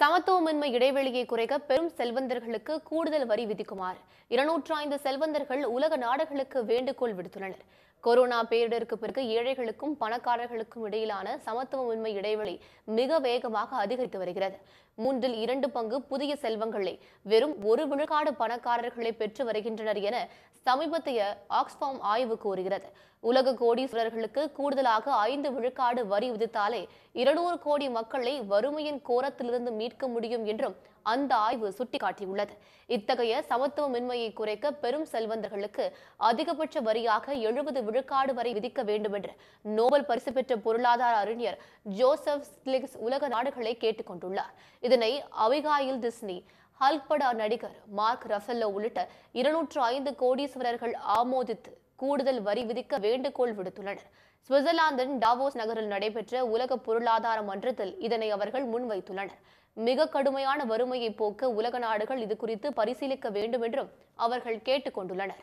சமத்துவமின்மை இடைவெளியை குறைக்க பெரும் செல்வந்தர்களுக்கு கூடுதல் வரி விதிக்குமாறு இருநூற்று ஐந்து செல்வந்தர்கள் உலக நாடுகளுக்கு வேண்டுகோள் விடுத்துள்ளனர் கொரோனா பேரிடருக்கு பிறகு ஏழைகளுக்கும் பணக்காரர்களுக்கும் இடையிலான சமத்துவமின்மை இடைவெளி மிக வேகமாக அதிகரித்து வருகிறது மூன்றில் இரண்டு பங்கு புதிய செல்வங்களை வெறும் ஒரு விழுக்காடு பணக்காரர்களை பெற்று வருகின்றனர் என சமீபத்திய ஆக்ஸ்பாம் ஆய்வு கூறுகிறது உலக கோடீஸ்வரர்களுக்கு கூடுதலாக ஐந்து விழுக்காடு வரி விதித்தாலே இருநூறு கோடி மக்களை வறுமையின் கோரத்திலிருந்து மீட்க முடியும் என்றும் அந்த ஆய்வு சுட்டிக்காட்டியுள்ளது இத்தகைய சமத்துவமின்மையை குறைக்க பெரும் செல்வந்தர்களுக்கு அதிகபட்ச வரியாக எழுபது விழுக்காடு வரை விதிக்க வேண்டும் என்று நோபல் பரிசு பெற்ற பொருளாதார அறிஞர் ஜோசப் ஸ்லிக்ஸ் உலக நாடுகளை கேட்டுக்கொண்டுள்ளார் இதனை அவிகாயில் டிஸ்னி ஹல்க்படா நடிகர் மார்க் ரஃபெல்லோ உள்ளிட்ட இருநூற்று ஐந்து கோடீஸ்வரர்கள் ஆமோதித்து கூடுதல் வரி விதிக்க வேண்டுகோள் விடுத்துள்ளனர் சுவிட்சர்லாந்தின் டாவோஸ் நகரில் நடைபெற்ற உலக பொருளாதார மன்றத்தில் இதனை அவர்கள் முன்வைத்துள்ளனர் மிக கடுமையான வறுமையை போக்க உலக நாடுகள் இது குறித்து பரிசீலிக்க வேண்டும் என்றும் அவர்கள் கேட்டுக்கொண்டுள்ளனர்